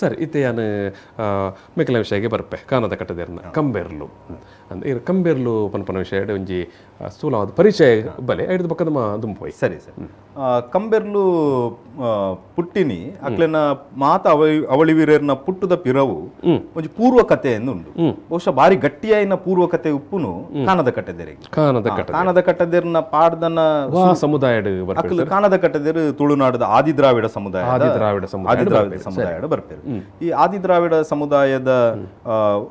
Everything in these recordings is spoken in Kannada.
ಸರಿ ಇತ್ತೆ ಯಾನು ಮೇಕಲ ವಿಷಯಕ್ಕೆ ಬರ್ಪೆ ಕಾನದ ಕಟ್ಟದೇರ್ನ ಕಂಬೇರ್ಲು ಅಂದ್ರೆ ಕಂಬೆರ್ಲು ಪನ್ಪನ ವಿಷಯ ಒಂಜಿ ಸ್ಥೂಲವಾದ ಪರಿಚಯ ಬಲೆ ಐದು ಪಕ್ಕದ ಮಾ ದುಂಪೋಯ್ ಸರಿ ಸರ್ ಕಂಬೆರ್ಲು ಪುಟ್ಟಿನಿ ಅಕ್ಲೆನ ಮಾತ ಅವಳಿ ಅವಳಿವಿರೇರ್ನ ಪುಟ್ಟದ ಪಿರವು ಒಂಜಿ ಪೂರ್ವ ಕಥೆ ಉಂಡು ಬಹುಶಃ ಬಾರಿ ಗಟ್ಟಿಯಾಯಿನ ಪೂರ್ವ ಕತೆ ಉಪ್ಪುನು ಕಾನದ ಕಟ್ಟದೇರಿಗೆ ಕಾನದ ಕಾನದ ಕಟ್ಟದೇರ್ನ ಪಾಡ್ದನ ಸಮುದಾಯ ಕಾನದ ಕಟ್ಟದೇರು ತುಳುನಾಡದ ಆದಿದ್ರಾವಿಡ ಸಮುದಾಯ ಆದಿದ್ರಾವಿಡ ಸಮುದಾಯ ಆದಿದ್ರಾವಿಡ ಸಮುದಾಯ ಬರ್ತೇವೆ ಈ ಆದಿ ದ್ರಾವಿಡ ಸಮುದಾಯದ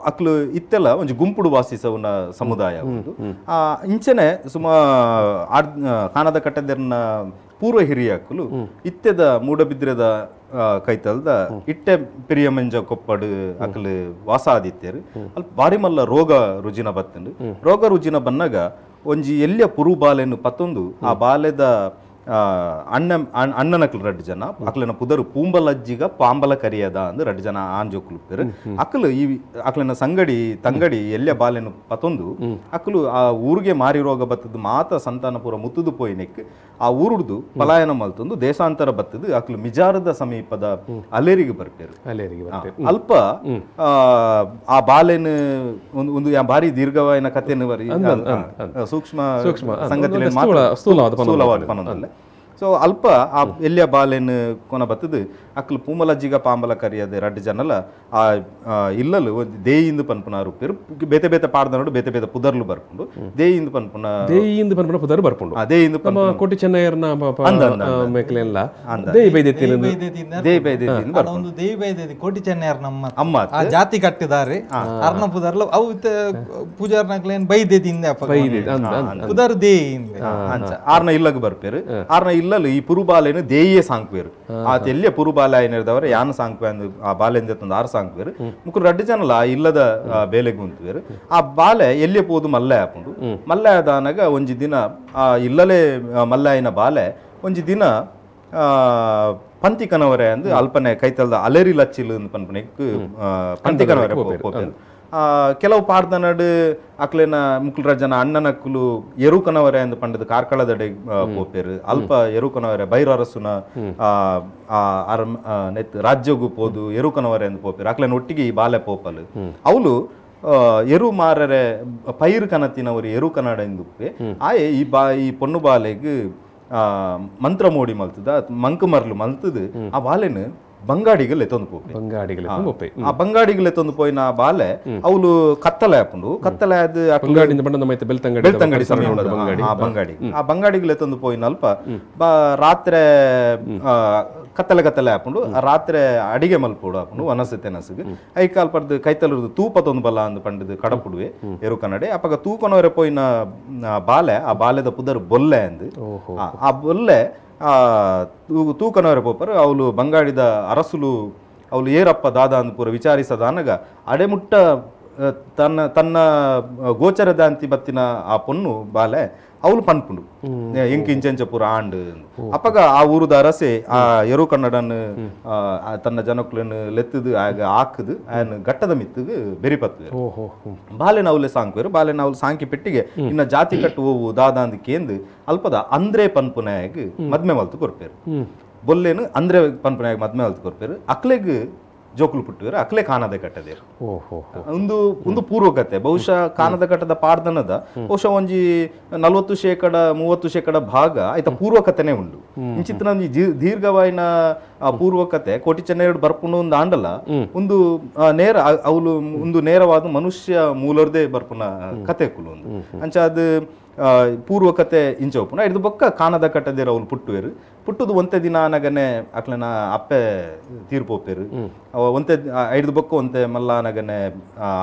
ಅಕ್ಲು ಇತ್ತೆಲ್ಲ ಒಂದು ಗುಂಪುಡು ವಾಸಿಸವನ ಸಮುದಾಯ ಆ ಇಂಚನೆ ಸುಮಾ ಆಡ್ ಕಾಣದ ಪೂರ್ವ ಪೂರ್ವ ಅಕ್ಲು ಇತ್ತೆದ ಮೂಡಬಿದ್ರೆದ ಕೈತಲ್ದ ಇಟ್ಟೆ ಪಿರಿಯ ಮಂಜ ಕೊಪ್ಪಡು ಅಕಲು ಆದಿತ್ಯರು ಅಲ್ಲಿ ಬಾರಿ ಮಲ್ಲ ರೋಗ ರುಜಿನ ಬತ್ತಂಡು ರೋಗ ರುಜಿನ ಬಂದಾಗ ಒಂಜಿ ಎಲ್ಲಿಯ ಪುರು ಬಾಲೆನ್ನು ಪತ್ತೊಂದು ಆ ಬಾಲೆದ ಅಣ್ಣ ಅಣ್ಣನಕ್ಲು ರಡ್ಡು ಜನ ಅಕ್ಲನ ಪುದರು ಪೂಂಬಲಜ್ಜಿಗ ಪಾಂಬಲ ಕರಿಯದ ಅಂದ್ರೆ ರಡ್ಡು ಜನ ಆಂಜೋಕ್ಲುಪ್ಪರು ಅಕ್ಲು ಈ ಅಕ್ಲನ ಸಂಗಡಿ ತಂಗಡಿ ಎಲ್ಲ ಬಾಲೆನ ಪತೊಂದು ಅಕ್ಲು ಆ ಊರಿಗೆ ಮಾರಿ ರೋಗ ಬತ್ತದ ಮಾತ ಸಂತಾನಪುರ ಮುತ್ತದು ಪೋಯಿನೆಕ್ ಆ ಊರುಡ್ದು ಪಲಾಯನ ಮಲ್ತೊಂದು ದೇಶಾಂತರ ಬತ್ತದು ಅಕ್ಲು ಮಿಜಾರದ ಸಮೀಪದ ಅಲೇರಿಗೆ ಬರ್ಪೇರು ಅಲ್ಪ ಆ ಬಾಲೆನ ಒಂದು ಒಂದು ಭಾರಿ ದೀರ್ಘವಾಯಿನ ಕಥೆಯನ್ನು ಬರೀ ಸೂಕ್ಷ್ಮ ಸಂಗತಿ ಸ್ಥೂಲವಾದ ಸೊ ಅಲ್ಪ ಆ ಎಲ್ಲಿಯ ಬಾಲೆನ್ ಕೊನ ಬತ್ತದು ಅಕ್ಲು ಜಿಗ ಪಾಂಬಲ ಕರಿಯದೆ ರಡ್ಡ್ ಜನಲ ಆ ಇಲ್ಲಲು ದೇಯಿಂದ ಪನ್ಪುನಾರು ಪೇರು ಬೇತೆ ಬೇತೆ ನೋಡು ಬೇತೆ ಬೇತೆ ಪುದರ್ಲು ಬರ್ಕೊಂಡು ದೇಯಿಂದ ಪನ್ಪುನ ದೇಯಿಂದ ಪನ್ಪುನ ಪುದರ್ ಬರ್ಕೊಂಡು ಆ ದೇಯಿಂದ ಪನ್ಪುನ ಕೋಟಿ ಚೆನ್ನಯ್ಯರ್ನ ಮೇಕಲೆಲ್ಲ ದೇಯಿ ಬೈದೆತ್ತಿಲಿಂದ ದೇಯಿ ಬೈದೆತ್ತಿಂದ ಒಂದು ದೇಯಿ ಬೈದೆತ್ತಿ ಕೋಟಿ ಚೆನ್ನಯ್ಯರ್ ನಮ್ಮ ಅಮ್ಮ ಆ ಜಾತಿ ಕಟ್ಟಿದಾರೆ ಅರ್ನ ಪುದರ್ಲು ಅವು ಪೂಜಾರ್ ನಕ್ಲೇನ್ ಬೈದೆತ್ತಿಂದ ಬೈದೆ ಪುದರ್ ದೇಯಿಂದ ಆರ್ನ ಇಲ್ಲಗ ಬರ್ಪೇರು ಆರ್ನ ಇಲ್ಲ పిల్లలు ఈ పురు బాలేను దేయే సాంగ్వేరు ಆ ತೆಲ್ಯ ಪುರು ಬಾಲ ಏನಿರ್ದವ್ರೆ ಯಾನ ಸಾಂಗ್ವೆ ಅಂದು ಆ ಬಾಲೆ ಎಂದ ಆರು ಸಾಂಗ್ವೇರು ಮುಕ್ಕರು ರಡ್ಡು ಜನಲ ಆ ಇಲ್ಲದ ಬೇಲೆ ಗುಂತುವೇರು ಆ ಬಾಲೆ ಎಲ್ಯ ಪೋದು ಮಲ್ಲ ಹಾಕೊಂಡು ಮಲ್ಲ ಆದಾಗ ಒಂಜಿ ದಿನ ಆ ಇಲ್ಲಲೇ ಮಲ್ಲಾಯಿನ ಬಾಲೆ ಒಂಜಿ ದಿನ பந்தி கணவரை வந்து அல்பனை கைத்தல் அலறி லட்சியில் பண்பனைக்கு பந்தி கணவரை ಕೆಲವು ಪಾಡ್ದ ನಡು ಅಕ್ಲೆನ ಮುಕ್ಲರಜನ ಅಣ್ಣನಕ್ಕಲು ಎರುಕನವರೆ ಎಂದು ಪಂಡದ ಕಾರ್ಕಳದಡೆ ಪೋಪೇರು ಅಲ್ಪ ಎರುಕನವರೆ ಬೈರರಸುನ ರಾಜ್ಯಗೂ ಪೋದು ಎರುಕನವರೆ ಎಂದು ಪೋಪೇರು ಅಕ್ಲೆನ ಒಟ್ಟಿಗೆ ಈ ಬಾಲೆ ಪೋಪಲು ಅವಳು ಎರು ಮಾರರೆ ಪೈರು ಕನತಿನವರು ಎರು ಕನ್ನಡ ಎಂದು ಆಯೆ ಈ ಬಾ ಈ ಪೊಣ್ಣು ಬಾಲೆಗೆ ಮಂತ್ರ ಮೋಡಿ ಮಲ್ತದ ಮಂಕು ಮರ್ಲು ಮಲ್ತದು ಆ ಬಾಲೆನು ಬಂಗಾಡಿಗಲೆ ತೊಂದು ಪೋ ಬಂಗಾಡಿ ಆ ಬಂಗಾಡಿಗ್ಲೆ ತೊಂದು ಪೋಯಿನ ಬಾಲೆ ಅವ್ಲು ಕತ್ತಲೆ ಆಪುಂಡು ಕತ್ತಲೆ ಆದ್ ಆ ಪುಂಗಾಡಿ ಪಂಡೊಂದ ಮೈತ್ ಬೆಳ್ತಂಗಡಿ ತಂಗಾಡಿ ಸಮಯ ಆ ಬಂಗಾಡಿ ಆ ಬಂಗಾಡಿಗ್ಲೆತೊಂದು ಪೋಯಿನ್ ಅಲ್ಪ ಬ ರಾತ್ರೆ ಆ ಕತ್ತಲೆ ಕತ್ತಲೆ ಆಪುಂಡು ರಾತ್ರೆ ಅಡಿಗೆ ಮಲ್ಪುಡು ಆಪುಂಡು ಅನಸು ತೆನಸ್ಗ ಐ ಕಾಲ್ ಪಡ್ದ್ ಕೈತಲುರ್ದು ತೂಪ ತೊಂದು ಬಲ ಆಂದ್ ಪಂಡ್ ಕಡಪುಡುವೆ ಏರು ಕನಡೆ ಅಪಕ ತೂಪನ ಪೋಯಿನ ಬಾಲೆ ಆ ಬಾಲೆದ ಪುದರ್ ಬೊಲ್ಲೆ ಅಂದ್ ಆ ಬೊಲ್ಲೆ ತೂ ತೂಕನವರ ಪೋಪರು ಅವಳು ಬಂಗಾಳಿದ ಅರಸುಲು ಅವಳು ಏರಪ್ಪ ದಾದ ವಿಚಾರಿಸದ ವಿಚಾರಿಸದಾನಗ ಅಡೆಮುಟ್ಟ ತನ್ನ ತನ್ನ ಗೋಚರದಾಂತಿ ಬತ್ತಿನ ಆ ಪೊನ್ನು ಬಾಲೆ ಅವಳು ಪನ್ಪುಂಡು ಇಂಕ್ ಇಂಚೆಂಚ ಪೂರ ಆಂಡ್ ಅಪ್ಪಗ ಆ ಊರುದ ಅರಸೆ ಆ ಎರು ಕನ್ನಡನ್ ತನ್ನ ಜನಕ್ಕಳನ್ನು ಲೆತ್ತದು ಆಗ ಹಾಕದು ಆಯನ್ ಗಟ್ಟದ ಬೆರಿ ಬೆರಿಪತ್ತು ಬಾಲೆ ನಾವು ಸಾಂಕ್ವೇರು ಬಾಲೆನ ನಾವು ಸಾಂಕಿ ಪೆಟ್ಟಿಗೆ ಇನ್ನ ಜಾತಿ ಕಟ್ಟು ಹೋವು ದಾದಾಂದ್ ಕೇಂದ್ ಅಲ್ಪದ ಅಂದ್ರೆ ಪನ್ಪುನಾಯಗ್ ಮದ್ಮೆ ಮಲ್ತು ಕೊರ್ಪೇರು ಬೊಲ್ಲೇನು ಅಂದ್ರೆ ಪನ್ಪುನಾಯ್ ಮದ್ಮೆ ಮಲ್ತು ಕೊರ್ಪೇರು ಅಕ್ಲೆಗ್ ಜೋಕುಲು ಪುಟ್ಟಿದ್ರೆ ಅಕ್ಲೆ ಕಾನದ ಕಟ್ಟದೇರು ಒಂದು ಒಂದು ಪೂರ್ವಕತೆ ಬಹುಶಃ ಕಾನದ ಕಟ್ಟದ ಪಾರ್ದನದ ಬಹುಶಃ ಒಂಜಿ ನಲ್ವತ್ತು ಶೇಕಡ ಮೂವತ್ತು ಶೇಕಡ ಭಾಗ ಆಯ್ತ ಪೂರ್ವಕತೆನೇ ಉಂಡು ಇಂಚಿತ್ತಿನ ಒಂಜಿ ದೀರ್ಘವಾಯಿನ ಆ ಪೂರ್ವಕತೆ ಕೋಟಿ ಚೆನ್ನೆರಡು ಬರ್ಪುಂಡು ಒಂದು ಆಂಡಲ ಒಂದು ನೇರ ಅವಳು ಒಂದು ನೇರವಾದ ಮನುಷ್ಯ ಮೂಲರದೇ ಬರ್ಪುನ ಕತೆ ಕುಲು ಒಂದು ಅಂಚ ಅದು ಪೂರ್ವಕತೆ ಇಂಚ ಇದು ಐಡ್ದು ಬೊಕ್ಕ ಕಾನದ ಕಟ್ಟದಿರ ಅವ್ಲು ಪುಟ್ಟುವೆರು ಪುಟ್ಟುದು ಒಂತೆ ದಿನ ನಗನೆ ಅಕ್ಲನ ಅಪ್ಪೆ ತೀರ್ಪು ಹೋಪೇರು ಒಂತೆ ಐದು ಬೊಕ್ಕ ಒಂತೆ ಮಲ್ಲ ನಗನೆ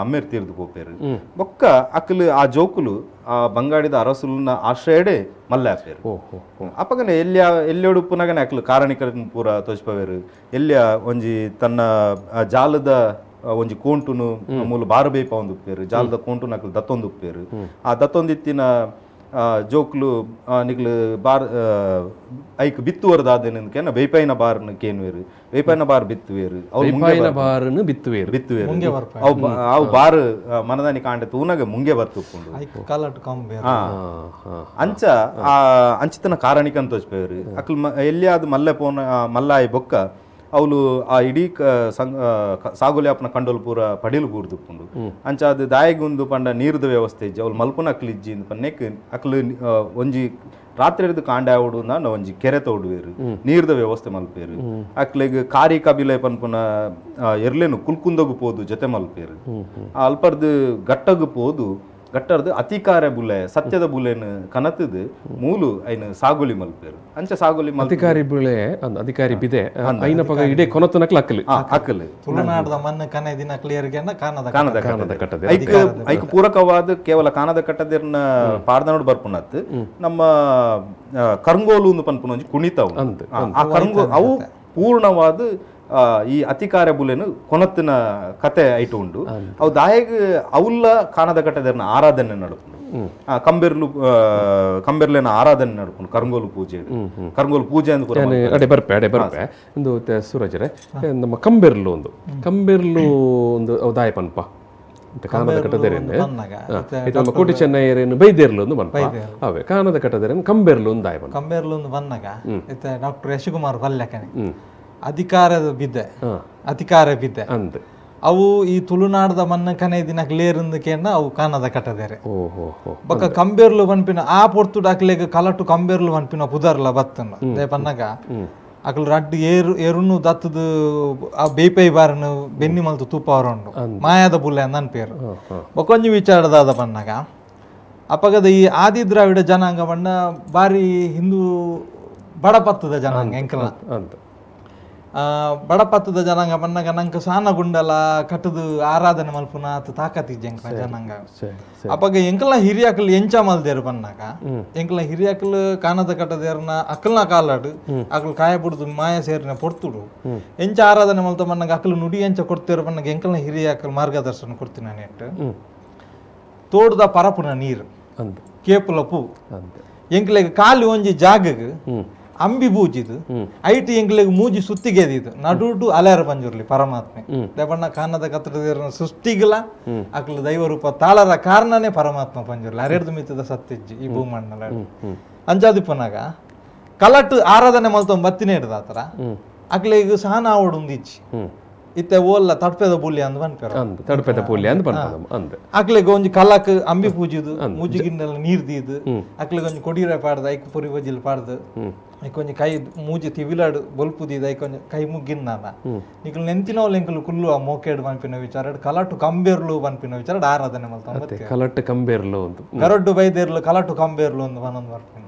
ಅಮ್ಮೇರ್ ತೀರ್ದು ಪೋಪೇರು ಬೊಕ್ಕ ಅಕ್ಲು ಆ ಜೋಕುಲು ಆ ಬಂಗಾಡಿದ ಅರಸುಲ್ನ ಆಶ್ರಯಡೆ ಮಲ್ಲ ಆಪೇರು ಅಪ್ಪಗನೆ ಎಲ್ಲಿಯ ಎಲ್ಲೆಡು ಪುನಗನೆ ಅಕ್ಲು ಕಾರಣಿಕರನ್ನು ಪೂರ ತೋಚ್ಪವೇರು ಎಲ್ಲಿಯ ಒಂಜಿ ತನ್ನ ಜಾಲದ ಒಂಜಿ ಕೋಂಟುನು ಮೂಲ ಬಾರಬೇಪ ಒಂದು ಉಪ್ಪೇರು ಜಾಲದ ಕೋಂಟು ನಕಲು ದತ್ತೊಂದು ಉಪ್ಪೇರು ಆ ದತ್ತೊಂದಿತ್ತಿನ ಜೋಕ್ಲು ನಿಕ್ಲು ಬಾರ್ ಐಕ್ ಬಿತ್ತು ಕೇನ ಬೇಪೈನ ಬಾರ್ನ ಕೇನ್ವೇರು ಬೇಪೈನ ಬಾರ್ ಬಿತ್ತುವೇರು ಅವ್ರು ಬಾರ್ನು ಬಿತ್ತುವೇರು ಬಿತ್ತುವೇರು ಅವು ಅವು ಬಾರ್ ಮನದಾನಿ ಕಾಂಡೆ ತೂನಾಗ ಮುಂಗೆ ಬರ್ತುಕೊಂಡು ಅಂಚ ಆ ಅಂಚಿತನ ಕಾರಣಿಕ ಅಂತ ತೋಚ್ಪೇವ್ರಿ ಅಕ್ಲು ಎಲ್ಲಿ ಅದು ಮಲ್ಲೆ ಪೋನ ಮಲ್ಲಾಯಿ ಬೊಕ್ಕ ಅವಳು ಆ ಇಡೀ ಸಾಗುಲ್ಯಾಪನ ಕಂಡೋಲ್ ಪೂರ ಪಡೀಲು ಬೂರ್ದುಪ್ಪುಂಡು ಅಂಚ ಅದು ದಾಯಿಗೊಂದು ಪಂಡ ನೀರ್ದ ವ್ಯವಸ್ಥೆ ಇಜ್ಜಿ ಅವಳು ಮಲ್ಪನ ಅಕ್ಲಿಜ್ಜಿ ಪನ್ನೆಕ್ ಅಕ್ಲು ಒಂಜಿ ರಾತ್ರಿ ಕಾಂಡ ಆವಡು ಒಂಜಿ ಕೆರೆ ತೋಡುವೇರು ನೀರ್ದ ವ್ಯವಸ್ಥೆ ಮಲ್ಪೇರು ಅಕ್ಲೆಗ್ ಕಾರಿ ಕಬಿಲೆ ಪನ್ಪುನ ಎರ್ಲೇನು ಕುಲ್ಕುಂದಗು ಪೋದು ಜೊತೆ ಮಲ್ಪೇರು ಅಲ್ಪರ್ದು ಗಟ್ಟಗು ಪೋದು கட்டுறது அதிகார ಬುಲೆ ಸತ್ಯದ புலன்னு கணத்துது ಮೂಲು ஐன ಸಾಗುಲಿ மல்பேர் ಅಂಚ ಸಾಗುಲಿ ಮಲ್ಪೆ ಅಧಿಕಾರಿ ಬುಳೆ ಅಧಿಕಾರಿ ಬಿದೆ ಐನ ಪಗ ಇಡೆ ಕೊನತನಕ್ಲ ಅಕ್ಕಲು ಅಕ್ಕಲು ತುಳುನಾಡದ ಮನ್ನ ಕನೆ ದಿನ ಕ್ಲಿಯರ್ ಗೆನ ಕಾಣದ ಕಾಣದ ಕಟ್ಟದೆ ಐಕ ಐಕ ಪೂರಕವಾದ ಕೇವಲ ಕಾಣದ ಕಟ್ಟದಿರ್ನ ಪಾರ್ದನೋಡ್ ಬರ್ಪುನತ್ ನಮ್ಮ ಕರ್ಂಗೋಲು ಒಂದು ಪನ್ಪುನ ಒಂಜಿ ಕುಣಿತಾವು ಆ ಕರ್ಂಗೋ ಅವು ಪೂರ್ಣವಾದ ಈ ಅತಿಕಾರ ಬುಲೆನು ಕೊನತ್ತಿನ ಕತೆ ಐಟು ಉಂಡು ಅವು ದಾಯಗ ಅವುಲ್ಲ ಕಾಣದ ಕಟ್ಟದನ್ನ ಆರಾಧನೆ ನಡ್ಕೊಂಡು ಕಂಬೆರ್ಲು ಕಂಬೆರ್ಲೆನ ಆರಾಧನೆ ನಡ್ಕೊಂಡು ಕರ್ಗೋಲು ಪೂಜೆ ಕರ್ಗೋಲು ಪೂಜೆ ಅಂತ ಅಡೆ ಬರ್ಪೆ ಅಡೆ ಬರ್ಪೆ ಒಂದು ಸೂರಜರೆ ನಮ್ಮ ಕಂಬೆರ್ಲು ಒಂದು ಕಂಬೆರ್ಲು ಒಂದು ದಾಯ ಪನ್ಪ ಕಾಣದ ನಮ್ಮ ಕೋಟಿ ಚೆನ್ನೈರೇನು ಬೈದೇರ್ಲು ಒಂದು ಬನ್ಪ ಅವೆ ಕಾಣದ ಕಟ್ಟದೆರೆನು ಕಂಬೆರ್ಲು ಒಂದು ದಾಯ ಕಂಬೆರ್ಲು ಒಂದು ಬನ್ನಗ ಡಾಕ್ಟರ್ ಯಶಕುಮಾರ್ ಕೊಲ್ಲಕನೆ ಅಧಿಕಾರದ ಬಿದ್ದೆ ಅಧಿಕಾರ ಬಿದ್ದೆ ಅವು ಈ ತುಳುನಾಡದ ಮಣ್ಣ ಕನೆ ದಿನಕ್ಕೆ ಅವು ಕಾಣದ ಕಟ್ಟದೇರೆ ಬಕ ಕಂಬೆರ್ಲು ಬನ್ಪಿನ ಆ ಪೊರ್ತು ಡಾಕ್ಲೆಗ್ ಕಲಟ್ಟು ಕಂಬೆರ್ಲು ಬನ್ಪಿನ ಪುದರ್ಲ ಬತ್ತನ್ನ ದೇ ಪನ್ನಗ ಅಕಲ್ ಏರು ದತ್ತದ ಆ ಬೇಪೈ ಬಾರನ ಬೆನ್ನಿ ಮಲ್ತು ತುಪ್ಪವರುಂಡು ಮಾಯಾದ ಬುಲ್ಲೆ ನನ್ನ ಪೇರು ಬೊಕೊಂಜಿ ವಿಚಾರದಾದ ಬಣ್ಣಗ ಅಪಗದ ಈ ಆದಿ ದ್ರಾವಿಡ ಜನಾಂಗ ಬಣ್ಣ ಬಾರಿ ಹಿಂದೂ ಬಡಪತ್ತದ ಜನಾಂಗ ಎಂಕಲ ಬಡಪತ್ತದ ಜನಾಂಗ ಬನ್ನಗ ನಂಗೆ ಸಾನ ಗುಂಡಲ ಕಟ್ಟದು ಆರಾಧನೆ ಮಲ್ಪುನ ಆತ ತಾಕತ್ತಿಜ್ಜಂಕ ಜನಾಂಗ ಅಪ್ಪಾಗ ಎಂಕಲ್ನ ಹಿರಿಯಾಕಲ್ ಎಂಚ ಮಲ್ದೇರು ಬನ್ನಾಗ ಎಂಕಲ್ನ ಹಿರಿಯಾಕಲ್ ಕಾಣದ ಕಟ್ಟದೇರ್ನ ಅಕ್ಕಲ್ನ ಕಾಲಾಡು ಅಕ್ಕಲ್ ಕಾಯ ಬಿಡುದು ಮಾಯ ಸೇರಿನ ಪೊಡ್ತುಡು ಎಂಚ ಆರಾಧನೆ ಮಲ್ತ ಬನ್ನಾಗ ಅಕ್ಕಲ್ ನುಡಿ ಎಂಚ ಕೊಡ್ತೇರು ಬನ್ನಾಗ ಎಂಕಲ್ನ ಹಿರಿಯಾಕಲ್ ಮಾರ್ಗದರ್ಶನ ಕೊಡ್ತೀನಿ ನೆಟ್ಟು ತೋಟದ ಪರಪುನ ನೀರು ಕೇಪುಲ ಪೂ ಎಂಕಲಿಗೆ ಕಾಲು ಒಂಜಿ ಜಾಗಗೆ ಅಂಬಿ ಬೂಜಿದು ಐಟಿ ಎಂಗ್ಲಿಗೆ ಮೂಜಿ ಸುತ್ತಿಗೆದು ನಡು ನಡುಟು ಅಲೆಯರ ಪಂಜುರ್ಲಿ ಪರಮಾತ್ಮೆ ದೇವಣ್ಣ ಕಾನದ ಕತ್ರದ ಸೃಷ್ಟಿಗಲ ದೈವ ದೈವರೂಪ ತಾಳರ ಕಾರಣನೇ ಪರಮಾತ್ಮ ಪಂಜುರ್ಲಿ ಅರೆಡ್ದು ಮಿತ್ತದ ಸತ್ತಿಜ್ಜಿ ಈ ಭೂಮಣ್ಣಲ ಅಂಚಾದಿಪ್ಪನಾಗ ಕಲಟ್ ಆರಾಧನೆ ಆತರ ಅಕ್ಲೆಗ್ ಅಕ್ಲಿಗೆ ಸಹನ ಉಂದಿಜ್ಜಿ ಇತ್ತೆ ಓಲ್ಲ ತಡ್ಪೆದ ಪುಲ್ಯ ಅಂದ್ ಬನ್ಕರ ತಡ್ಪೆದ ಪೂಲಿ ಅಂದ್ ಬನ್ಕರ ಅಂದ್ ಅಕ್ಲೆಗ್ ಒಂಜಿ ಕಲಕ ಅಂಬಿ ಪೂಜಿದು ಮೂಜಿಗಿನ್ನೆಲ್ಲ ನೀರ್ ದೀದು ಅಕ್ಲೆ ಗೊಂಜಿ ಕೊಡಿರ ಪಾಡ್ದ ಐಕ್ ಪುರಿ ಬಜಿಲ್ ಪಾಡ್ದು ಐಕೊಂಜಿ ಕೈ ಮೂಜಿ ತಿವಿಲಾಡು ಬೊಲ್ಪು ದೀದ ಐಕೊಂಜಿ ಕೈ ಮುಗ್ಗಿನ್ನಾನ ನಿಕ್ಲು ನೆಂತಿನೋ ಲೆಂಕಲು ಕುಲ್ಲು ಆ ಮೋಕೇಡ್ ಬನ್ಪಿನ ವಿಚಾರ ಕಲಾಟು ಕಂಬೇರ್ಲು ಬನ್ಪಿನ ವಿಚಾರ ಆರಾಧನೆ ಮಲ್ತ ಕಲಾಟು ಕಂಬೇರ್ಲು ಅಂತ ಕರಡ್ಡು ಬೈದೇರ್ಲು ಕಲಾಟು ಕಂಬೇರ್ಲು ಒಂದು ಬನ್ನೊಂದು ಬರ್ಪಿನ